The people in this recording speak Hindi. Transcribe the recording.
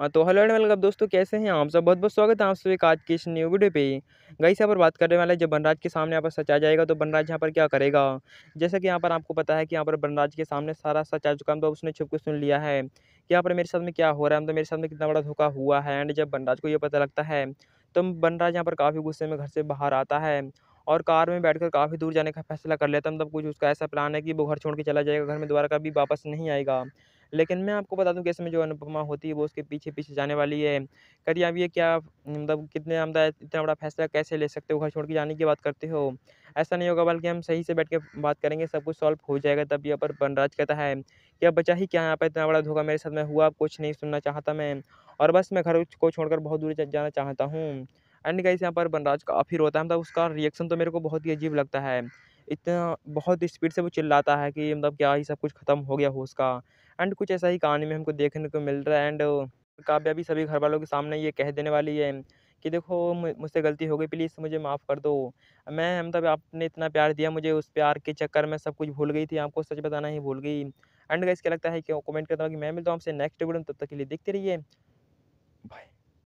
हाँ तो हेलो एंड वेलकम दोस्तों कैसे हैं आप सब बहुत बहुत स्वागत है आप सभी आज की इस न्यू वीडियो पे गई यहाँ पर बात करने वाले जब बनराज के सामने यहाँ पर सचा जाएगा तो बनराज यहाँ पर क्या करेगा जैसा कि यहाँ पर आपको पता है कि यहाँ पर बनराज के सामने सारा सच आ चुका है तो उसने छुप के सुन लिया है कि यहाँ पर मेरे साथ में क्या हो रहा है तो मेरे साथ में कितना बड़ा धोखा हुआ है एंड जब बनराज को ये पता लगता है तो बनराज यहाँ पर काफ़ी गुस्से में घर से बाहर आता है और कार में बैठकर काफ़ी दूर जाने का फैसला कर लेता है मतलब कुछ उसका ऐसा प्लान है कि वो घर छोड़ के चला जाएगा घर में दोबारा कभी वापस नहीं आएगा लेकिन मैं आपको बता दूं कि इसमें जो अनुपमा होती है वो उसके पीछे पीछे जाने वाली है करिए आप ये क्या मतलब कितने आमदा इतना बड़ा फैसला कैसे ले सकते हो घर छोड़ के जाने की बात करते हो ऐसा नहीं होगा बल्कि हम सही से बैठ के बात करेंगे सब कुछ सॉल्व हो जाएगा तब यहाँ पर बनराज कहता है कि अब बचा ही क्या यहाँ पर इतना बड़ा धोखा मेरे साथ में हुआ कुछ नहीं सुनना चाहता मैं और बस मैं घर को छोड़कर बहुत दूर जाना चाहता हूँ एंड गाइस यहाँ पर बनराज काफ़ी रोता है मतलब उसका रिएक्शन तो मेरे को बहुत ही अजीब लगता है इतना बहुत स्पीड से वो चिल्लाता है कि मतलब क्या ही सब कुछ ख़त्म हो गया हो उसका एंड कुछ ऐसा ही कहानी में हमको देखने को मिल रहा है एंड काव्य भी सभी घर वालों के सामने ये कह देने वाली है कि देखो मुझसे गलती हो गई प्लीज़ मुझे माफ़ कर दो मैं मतलब आपने इतना प्यार दिया मुझे उस प्यार के चक्कर में सब कुछ भूल गई थी आपको सच बताना ही भूल गई एंड गाइस क्या लगता है कि कमेंट करता हूँ कि मैं मिलता हूँ आपसे नेक्स्ट वीडियो तब तक के लिए देखते रहिए